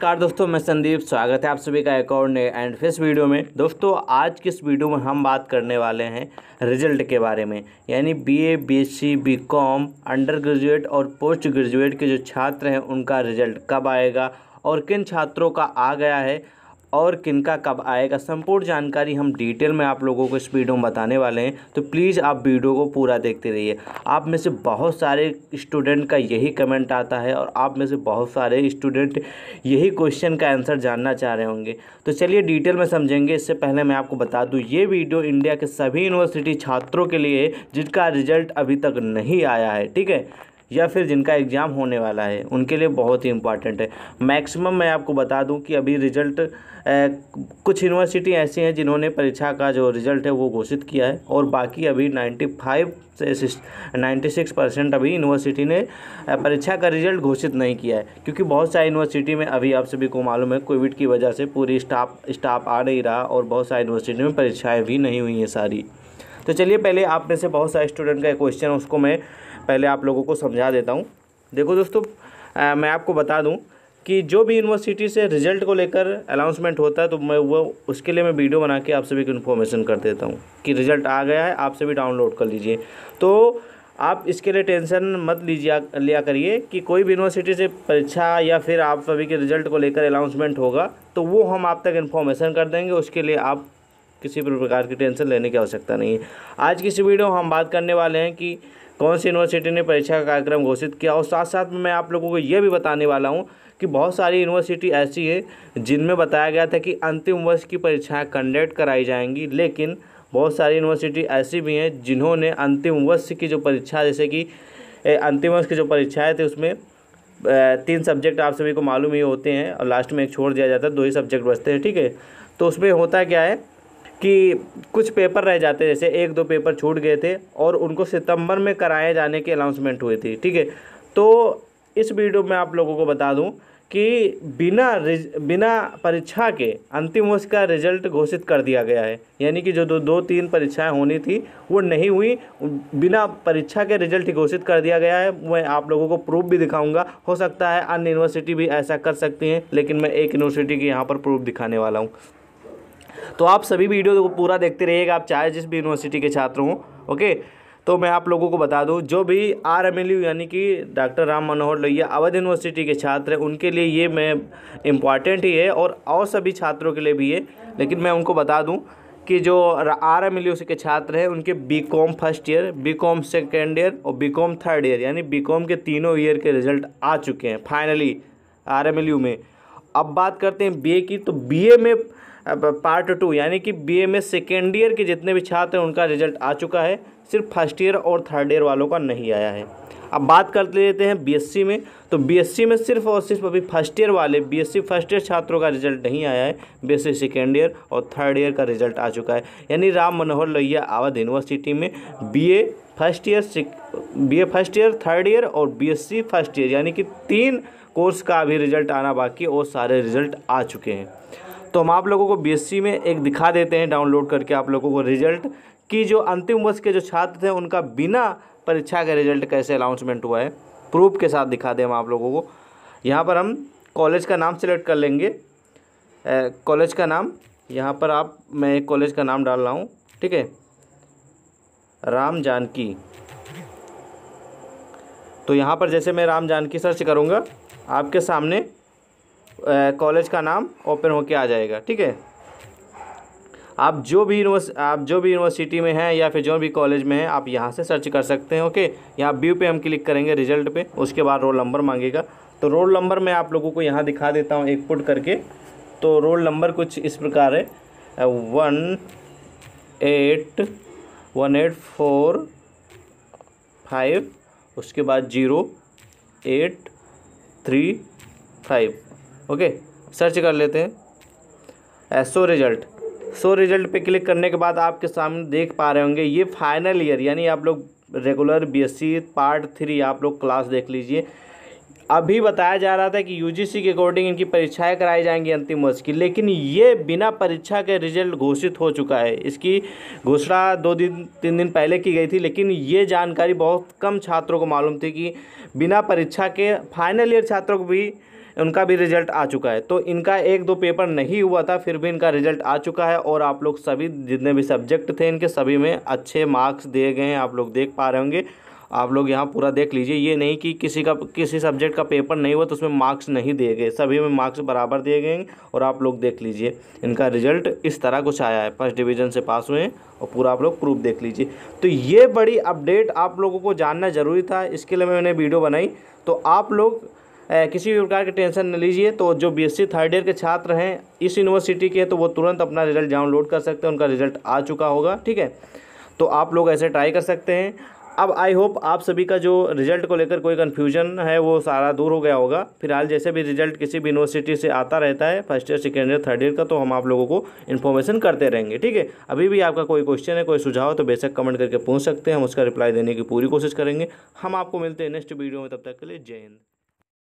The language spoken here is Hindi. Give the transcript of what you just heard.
नमस्कार दोस्तों मैं संदीप स्वागत है आप सभी का एक और नए एंड फेस वीडियो में दोस्तों आज की इस वीडियो में हम बात करने वाले हैं रिजल्ट के बारे में यानी BA, BSc, BCom, under graduate और पोस्ट ग्रेजुएट के जो छात्र हैं उनका रिजल्ट कब आएगा और किन छात्रों का आ गया है और किनका कब आएगा संपूर्ण जानकारी हम डिटेल में आप लोगों को इस वीडियो में बताने वाले हैं तो प्लीज़ आप वीडियो को पूरा देखते रहिए आप में से बहुत सारे स्टूडेंट का यही कमेंट आता है और आप में से बहुत सारे स्टूडेंट यही क्वेश्चन का आंसर जानना चाह रहे होंगे तो चलिए डिटेल में समझेंगे इससे पहले मैं आपको बता दूँ ये वीडियो इंडिया के सभी यूनिवर्सिटी छात्रों के लिए जिनका रिजल्ट अभी तक नहीं आया है ठीक है या फिर जिनका एग्ज़ाम होने वाला है उनके लिए बहुत ही इंपॉर्टेंट है मैक्सिमम मैं आपको बता दूं कि अभी रिजल्ट कुछ यूनिवर्सिटी ऐसी हैं जिन्होंने परीक्षा का जो रिज़ल्ट है वो घोषित किया है और बाकी अभी नाइन्टी फाइव से नाइन्टी सिक्स परसेंट अभी यूनिवर्सिटी ने परीक्षा का रिजल्ट घोषित नहीं किया है क्योंकि बहुत सारी यूनिवर्सिटी में अभी आप सभी को मालूम है कोविड की वजह से पूरी स्टाफ स्टाफ आ नहीं रहा और बहुत सारी यूनिवर्सिटी में परीक्षाएँ भी नहीं हुई हैं सारी तो चलिए पहले आप में से बहुत सारे स्टूडेंट का एक क्वेश्चन है उसको मैं पहले आप लोगों को समझा देता हूँ देखो दोस्तों आ, मैं आपको बता दूँ कि जो भी यूनिवर्सिटी से रिजल्ट को लेकर अनाउंसमेंट होता है तो मैं वो उसके लिए मैं वीडियो बना के आप सभी को इन्फॉर्मेशन कर देता हूँ कि रिजल्ट आ गया है आप सभी डाउनलोड कर लीजिए तो आप इसके लिए टेंशन मत लीजिए लिया करिए कि कोई भी यूनिवर्सिटी से परीक्षा या फिर आप सभी के रिजल्ट को लेकर अनाउंसमेंट होगा तो वो हम आप तक इन्फॉर्मेशन कर देंगे उसके लिए आप किसी भी प्रकार की टेंशन लेने की आवश्यकता नहीं है आज की इस वीडियो में हम बात करने वाले हैं कि कौन सी यूनिवर्सिटी ने परीक्षा का कार्यक्रम घोषित किया और साथ साथ में मैं आप लोगों को ये भी बताने वाला हूँ कि बहुत सारी यूनिवर्सिटी ऐसी है जिनमें बताया गया था कि अंतिम वर्ष की परीक्षाएँ कंडक्ट कराई जाएंगी लेकिन बहुत सारी यूनिवर्सिटी ऐसी भी हैं जिन्होंने अंतिम वर्ष की जो परीक्षा जैसे कि अंतिम वर्ष की जो परीक्षाएँ थी उसमें तीन सब्जेक्ट आप सभी को मालूम ही होते हैं और लास्ट में एक छोड़ दिया जाता है दो ही सब्जेक्ट बचते हैं ठीक है तो उसमें होता क्या है कि कुछ पेपर रह जाते जैसे एक दो पेपर छूट गए थे और उनको सितंबर में कराए जाने की अनाउंसमेंट हुई थी ठीक है तो इस वीडियो में आप लोगों को बता दूं कि बिना बिना परीक्षा के अंतिम वर्ष का रिजल्ट घोषित कर दिया गया है यानी कि जो दो दो तीन परीक्षाएं होनी थी वो नहीं हुई बिना परीक्षा के रिजल्ट ही घोषित कर दिया गया है मैं आप लोगों को प्रूफ भी दिखाऊंगा हो सकता है अन्य यूनिवर्सिटी भी ऐसा कर सकती हैं लेकिन मैं एक यूनिवर्सिटी के यहाँ पर प्रूफ दिखाने वाला हूँ तो आप सभी वीडियो को पूरा देखते रहिएगा आप चाहे जिस भी यूनिवर्सिटी के छात्र हों ओके तो मैं आप लोगों को बता दूं जो भी आर एम एल यू यानी कि डॉक्टर राम मनोहर लोहिया अवध यूनिवर्सिटी के छात्र हैं उनके लिए ये मैं इम्पॉर्टेंट ही है और और सभी छात्रों के लिए भी है लेकिन मैं उनको बता दूं कि जो आर एम एल यू के छात्र हैं उनके BCom first year BCom second year और बी कॉम थर्ड ईयर यानी बी कॉम के तीनों ईयर के रिजल्ट आ चुके हैं finally R M L U में अब बात करते हैं बी ए की तो बी ए में पार्ट टू यानी कि बीए में सेकेंड ईयर के जितने भी छात्र हैं उनका रिजल्ट आ चुका है सिर्फ फर्स्ट ईयर और थर्ड ईयर वालों का नहीं आया है अब बात कर लेते हैं बीएससी में तो बीएससी में सिर्फ और सिर्फ अभी फर्स्ट ईयर वाले बीएससी फर्स्ट ईयर छात्रों का रिजल्ट नहीं आया है बीएससी सेकेंड ईयर और थर्ड ईयर का रिजल्ट आ चुका है यानी राम मनोहर लोहिया आवाध यूनिवर्सिटी में BA first year BA first year third year और सी फर्स्ट ईयर यानी कि तीन कोर्स का अभी रिजल्ट आना बाकी और सारे रिजल्ट आ चुके हैं तो हम आप लोगों को बीएससी में एक दिखा देते हैं डाउनलोड करके आप लोगों को रिजल्ट कि जो अंतिम वर्ष के जो छात्र थे उनका बिना परीक्षा के रिजल्ट कैसे अनाउंसमेंट हुआ है प्रूफ के साथ दिखा दें हम आप लोगों को यहाँ पर हम कॉलेज का नाम सेलेक्ट कर लेंगे कॉलेज का नाम यहाँ पर आप मैं एक कॉलेज का नाम डाल रहा हूँ ठीक है राम जानकी तो यहाँ पर जैसे मैं राम जानकी सर्च करूँगा आपके सामने कॉलेज का नाम ओपन होके आ जाएगा ठीक है आप जो भी यूनिवर्स आप जो भी यूनिवर्सिटी में हैं या फिर जो भी कॉलेज में हैं आप यहाँ से सर्च कर सकते हैं ओके यहाँ व्यू पे हम क्लिक करेंगे रिजल्ट पे उसके बाद रोल नंबर मांगेगा तो रोल नंबर मैं आप लोगों को यहाँ दिखा देता हूँ एक पुट करके तो रोल नंबर कुछ इस प्रकार है one eight one eight four five उसके बाद zero eight three five okay search कर लेते हैं सो रिज़ल्ट सो रिज़ल्ट पे क्लिक करने के बाद आपके सामने देख पा रहे होंगे ये फाइनल ईयर यानी आप लोग रेगुलर बीएससी पार्ट थ्री आप लोग क्लास देख लीजिए अभी बताया जा रहा था कि यूजीसी के अकॉर्डिंग इनकी परीक्षाएं कराई जाएंगी अंतिम वर्ष की लेकिन ये बिना परीक्षा के रिजल्ट घोषित हो चुका है इसकी घोषणा दो दिन तीन दिन पहले की गई थी लेकिन ये जानकारी बहुत कम छात्रों को मालूम थी कि बिना परीक्षा के फाइनल ईयर छात्रों को भी उनका भी रिजल्ट आ चुका है तो इनका एक दो पेपर नहीं हुआ था फिर भी इनका रिजल्ट आ चुका है और आप लोग सभी जितने भी सब्जेक्ट थे इनके सभी में अच्छे मार्क्स दिए गए हैं आप लोग देख पा रहे होंगे आप लोग यहाँ पूरा देख लीजिए ये नहीं कि किसी का किसी सब्जेक्ट का पेपर नहीं हुआ तो उसमें मार्क्स नहीं दिए गए सभी में मार्क्स बराबर दिए गए और आप लोग देख लीजिए इनका रिजल्ट इस तरह कुछ आया है फर्स्ट डिवीज़न से पास हुए हैं और पूरा आप लोग प्रूफ देख लीजिए तो ये बड़ी अपडेट आप लोगों को जानना ज़रूरी था इसके लिए मैंने वीडियो बनाई तो आप लोग किसी भी प्रकार की टेंशन न लीजिए तो जो बीएससी थर्ड ईयर के छात्र हैं इस यूनिवर्सिटी के तो वो तुरंत अपना रिजल्ट डाउनलोड कर सकते हैं उनका रिजल्ट आ चुका होगा ठीक है तो आप लोग ऐसे ट्राई कर सकते हैं अब आई होप आप सभी का जो रिजल्ट को लेकर कोई कन्फ्यूजन है वो सारा दूर हो गया होगा फिलहाल जैसे भी रिजल्ट किसी भी यूनिवर्सिटी से आता रहता है first year second year third year का तो हम आप लोगों को इन्फॉर्मेशन करते रहेंगे ठीक है अभी भी आपका कोई क्वेश्चन है कोई सुझाव तो बेशक कमेंट करके पूछ सकते हैं हम उसका रिप्लाई देने की पूरी कोशिश करेंगे हम आपको मिलते हैं नेक्स्ट वीडियो में तब तक के लिए जय हिंद